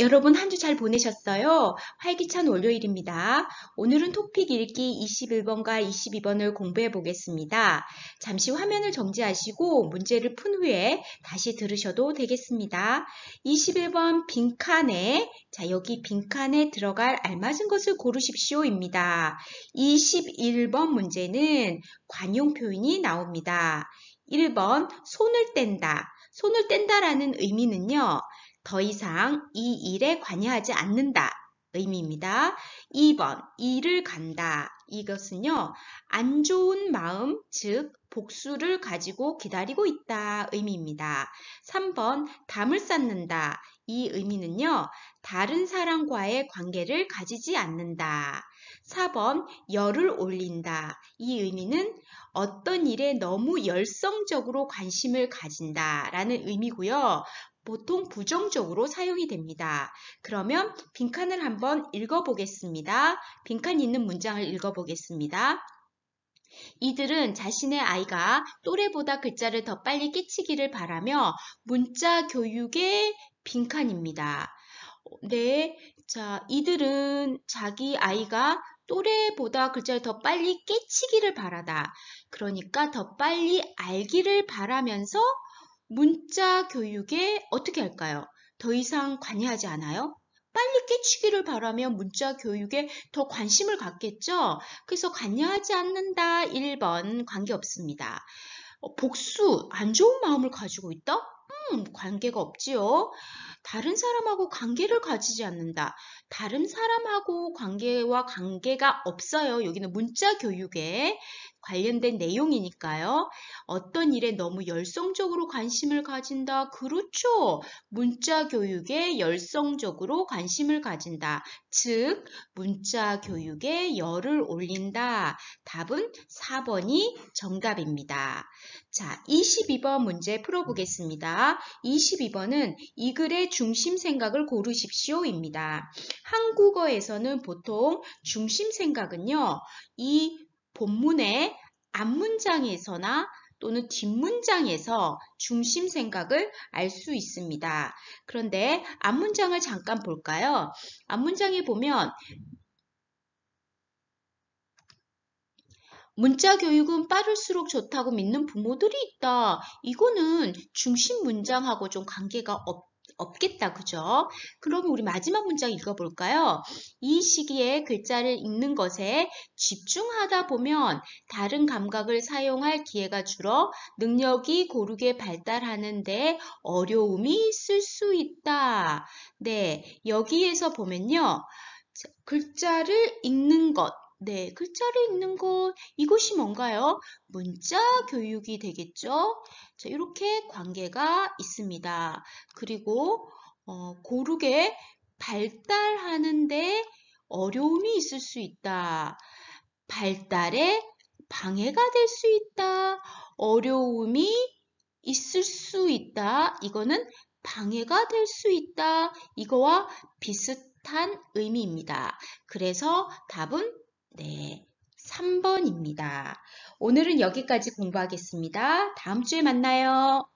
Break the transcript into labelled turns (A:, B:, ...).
A: 여러분 한 주 잘 보내셨어요? 활기찬 월요일입니다. 오늘은 토픽 읽기 21번과 22번을 공부해 보겠습니다. 잠시 화면을 정지하시고 문제를 푼 후에 다시 들으셔도 되겠습니다. 21번 빈칸에 자 여기 빈칸에 들어갈 알맞은 것을 고르십시오입니다. 21번 문제는 관용 표현이 나옵니다. 1번 손을 뗀다. 손을 뗀다라는 의미는요. 더 이상 이 일에 관여하지 않는다 의미입니다. 2번 일을 간다 이것은요 안 좋은 마음 즉 복수를 가지고 기다리고 있다 의미입니다. 3번 담을 쌓는다 이 의미는요 다른 사람과의 관계를 가지지 않는다. 4번 열을 올린다. 이 의미는 어떤 일에 너무 열성적으로 관심을 가진다 라는 의미고요. 보통 부정적으로 사용이 됩니다. 그러면 빈칸을 한번 읽어보겠습니다. 빈칸 있는 문장을 읽어보겠습니다. 이들은 자신의 아이가 또래보다 글자를 더 빨리 깨치기를 바라며 문자 교육의 빈칸입니다. 네, 자, 이들은 자기 아이가 또래보다 글자를 더 빨리 깨치기를 바라다. 그러니까 더 빨리 알기를 바라면서 문자 교육에 어떻게 할까요? 더 이상 관여하지 않아요? 빨리 깨치기를 바라며 문자 교육에 더 관심을 갖겠죠? 그래서 관여하지 않는다. 1번 관계없습니다. 어, 복수, 안 좋은 마음을 가지고 있다? 음, 관계가 없지요. 다른 사람하고 관계를 가지지 않는다. 다른 사람하고 관계와 관계가 없어요. 여기는 문자 교육에 관련된 내용이니까요. 어떤 일에 너무 열성적으로 관심을 가진다. 그렇죠. 문자 교육에 열성적으로 관심을 가진다. 즉, 문자 교육에 열을 올린다. 답은 4번이 정답입니다. 자, 22번 문제 풀어보겠습니다. 22번은 이 글의 중심 생각을 고르십시오입니다. 한국어에서는 보통 중심 생각은요, 이 본문의 앞문장에서나 또는 뒷문장에서 중심 생각을 알 수 있습니다. 그런데 앞문장을 잠깐 볼까요? 앞문장에 보면 문자 교육은 빠를수록 좋다고 믿는 부모들이 있다. 이거는 중심 문장하고 좀 관계가 없 없겠다. 그죠? 그럼 우리 마지막 문장 읽어볼까요? 이 시기에 글자를 읽는 것에 집중하다 보면 다른 감각을 사용할 기회가 줄어 능력이 고르게 발달하는데 어려움이 있을 수 있다. 네, 여기에서 보면요. 글자를 읽는 것, 네, 글자를 읽는 곳, 이것이 뭔가요? 문자 교육이 되겠죠? 자, 이렇게 관계가 있습니다. 그리고 어, 고르게 발달하는데 어려움이 있을 수 있다. 발달에 방해가 될 수 있다. 어려움이 있을 수 있다. 이거는 방해가 될 수 있다. 이거와 비슷한 의미입니다. 그래서 답은 네, 3번입니다. 오늘은 여기까지 공부하겠습니다. 다음 주에 만나요.